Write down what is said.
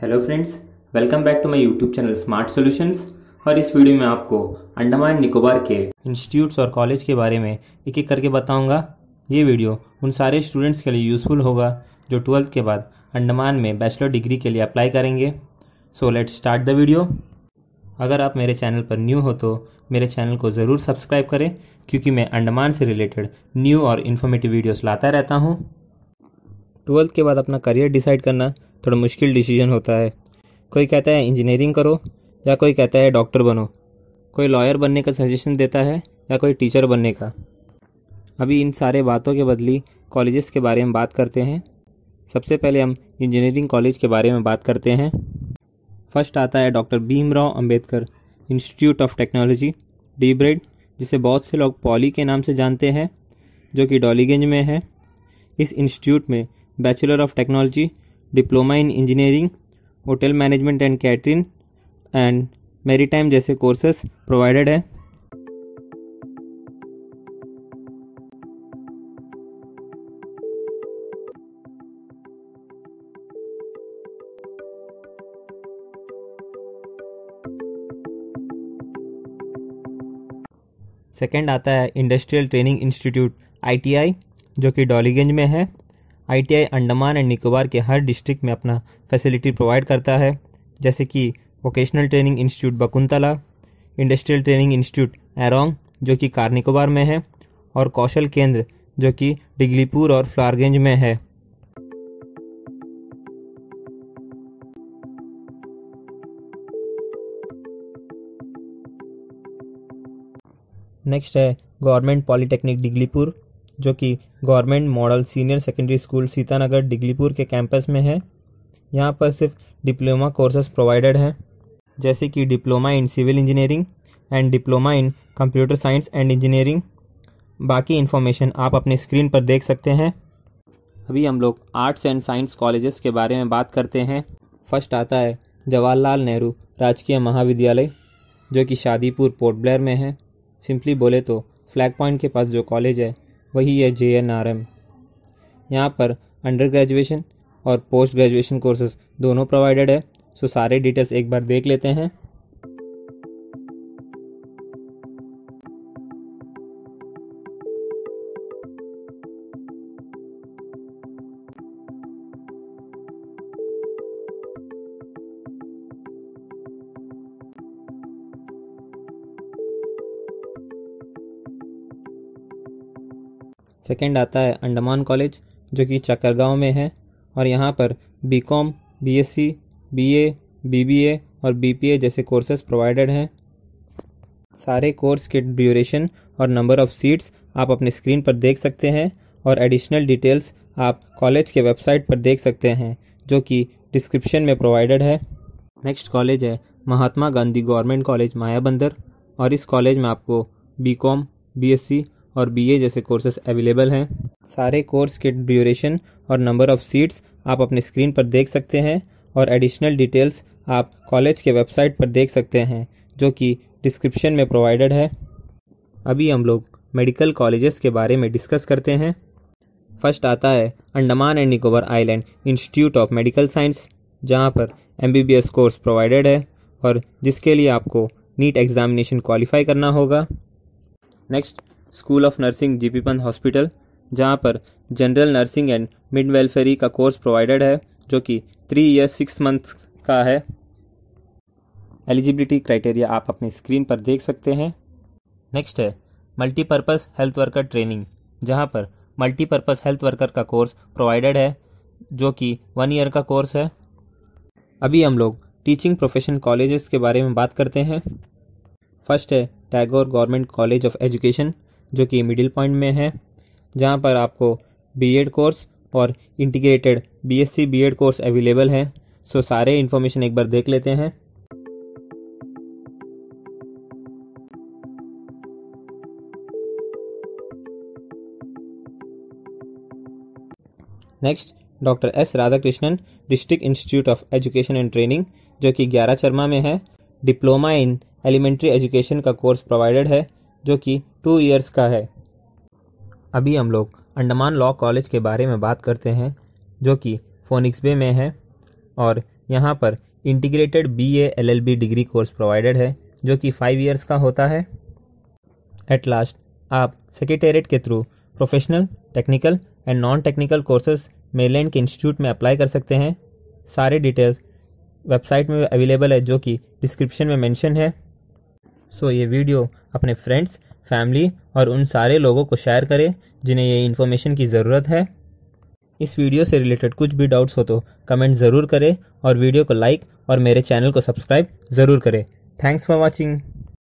hello friends welcome back to my YouTube channel smart solutions और इस video में आपको अंडमान निकोबार के इंस्टीट्यूट्स और कॉलेज के बारे में एक एक करके बताऊंगा ये वीडियो उन सारे स्टूडेंट्स के लिए यूज़फुल होगा जो ट्वेल्थ के बाद अंडमान में बैचलर डिग्री के लिए अप्लाई करेंगे so let start the video अगर आप मेरे चैनल पर न्यू हो तो मेरे चैनल को ज़रूर सब्सक्राइब करें क्योंकि मैं अंडमान से रिलेटेड न्यू और इन्फॉर्मेटिव वीडियोस लाता रहता हूँ ट्वेल्थ के बाद अपना करियर डिसाइड करना थोड़ा मुश्किल डिसीजन होता है कोई कहता है इंजीनियरिंग करो या कोई कहता है डॉक्टर बनो कोई लॉयर बनने का सजेशन देता है या कोई टीचर बनने का अभी इन सारे बातों के बदली कॉलेजेस के बारे में बात करते हैं सबसे पहले हम इंजीनियरिंग कॉलेज के बारे में बात करते हैं फर्स्ट आता है doctor Bhimrao Ambedkar institute of technology डीब्रेड जिसे बहुत से लोग पॉली के नाम से जानते हैं जो कि डॉलीगंज में है इस इंस्टीट्यूट में bachelor of technology diploma in engineering hotel management and catering and maritime जैसे कोर्सेस प्रोवाइडेड है सेकेंड आता है इंडस्ट्रियल ट्रेनिंग इंस्टीट्यूट आई जो कि डॉलीगंज में है आईटीआई अंडमान एंड निकोबार के हर डिस्ट्रिक्ट में अपना फैसिलिटी प्रोवाइड करता है जैसे कि vocational training institute Bakultala industrial training institute Arong जो कि कार निकोबार में है और कौशल केंद्र जो कि डिगलीपुर और फ्लारगंज में है नेक्स्ट है गवर्नमेंट पॉलिटेक्निक डिगलीपुर जो कि government model senior secondary school Sitanagar Diglipur के कैंपस में है यहाँ पर सिर्फ डिप्लोमा कोर्सेज प्रोवाइडेड हैं जैसे कि diploma in civil engineering and diploma in computer science and engineering बाकी इन्फॉर्मेशन आप अपने स्क्रीन पर देख सकते हैं अभी हम लोग आर्ट्स एंड साइंस कॉलेजेस के बारे में बात करते हैं फर्स्ट आता है जवाहरलाल नेहरू राजकीय महाविद्यालय जो कि शादीपुर पोर्ट ब्लेयर में है सिंपली बोले तो फ्लैग पॉइंट के पास जो कॉलेज है वही है जे एन आर एम यहाँ पर अंडर ग्रेजुएशन और पोस्ट ग्रेजुएशन कोर्सेज दोनों प्रोवाइडेड है सो सारे डिटेल्स एक बार देख लेते हैं सेकेंड आता है अंडमान कॉलेज जो कि चक्करगांव में है और यहाँ पर B com B S C B A B B A और बी पी ए जैसे कोर्सेज प्रोवाइडेड हैं सारे कोर्स के ड्यूरेशन और नंबर ऑफ़ सीट्स आप अपने स्क्रीन पर देख सकते हैं और एडिशनल डिटेल्स आप कॉलेज के वेबसाइट पर देख सकते हैं जो कि डिस्क्रिप्शन में प्रोवाइडेड है नेक्स्ट कॉलेज है महात्मा गांधी गवर्नमेंट कॉलेज मायाबंदर और इस कॉलेज में आपको B com B S C और बीए जैसे कोर्सेज अवेलेबल हैं सारे कोर्स के ड्यूरेशन और नंबर ऑफ़ सीट्स आप अपने स्क्रीन पर देख सकते हैं और एडिशनल डिटेल्स आप कॉलेज के वेबसाइट पर देख सकते हैं जो कि डिस्क्रिप्शन में प्रोवाइडेड है अभी हम लोग मेडिकल कॉलेजेस के बारे में डिस्कस करते हैं फर्स्ट आता है Andaman and Nicobar island institute of medical science जहाँ पर एम कोर्स प्रोवाइडेड है और जिसके लिए आपको नीट एग्ज़ामिनेशन क्वालिफाई करना होगा next school of nursing G P Pant hospital जहाँ पर general nursing and midwifery का कोर्स प्रोवाइडेड है जो कि थ्री ईयर सिक्स मंथ का है एलिजिबिलिटी क्राइटेरिया आप अपने स्क्रीन पर देख सकते हैं नेक्स्ट है मल्टीपर्पज़ हेल्थ वर्कर ट्रेनिंग जहाँ पर मल्टीपर्पज़ हेल्थ वर्कर का कोर्स प्रोवाइडेड है जो कि वन ईयर का कोर्स है अभी हम लोग टीचिंग प्रोफेशन कॉलेजेस के बारे में बात करते हैं फर्स्ट है Tagore government college of education जो कि मिडिल पॉइंट में है जहाँ पर आपको बीएड कोर्स और integrated B Sc B Ed course available है सो सारे इन्फॉर्मेशन एक बार देख लेते हैं next doctor S Radhakrishnan district institute of education and training जो कि ग्यारह चरमा में है डिप्लोमा इन एलिमेंट्री एजुकेशन का कोर्स प्रोवाइडेड है जो कि टू ईयर्स का है अभी हम लोग अंडमान लॉ कॉलेज के बारे में बात करते हैं जो कि फोनिक्स बे में है और यहाँ पर integrated B L L B degree course provided है जो कि फाइव ईयर्स का होता है एट लास्ट आप सेक्रेटेरिएट के through professional technical and non technical courses mainland के इंस्टीट्यूट में अप्लाई कर सकते हैं सारे डिटेल्स वेबसाइट में अवेलेबल है जो कि डिस्क्रिप्शन में मेंशन है सो ये वीडियो अपने फ्रेंड्स फैमिली और उन सारे लोगों को शेयर करें जिन्हें ये इन्फॉर्मेशन की ज़रूरत है इस वीडियो से रिलेटेड कुछ भी डाउट्स हो तो कमेंट ज़रूर करें और वीडियो को लाइक और मेरे चैनल को सब्सक्राइब ज़रूर करें थैंक्स फॉर वॉचिंग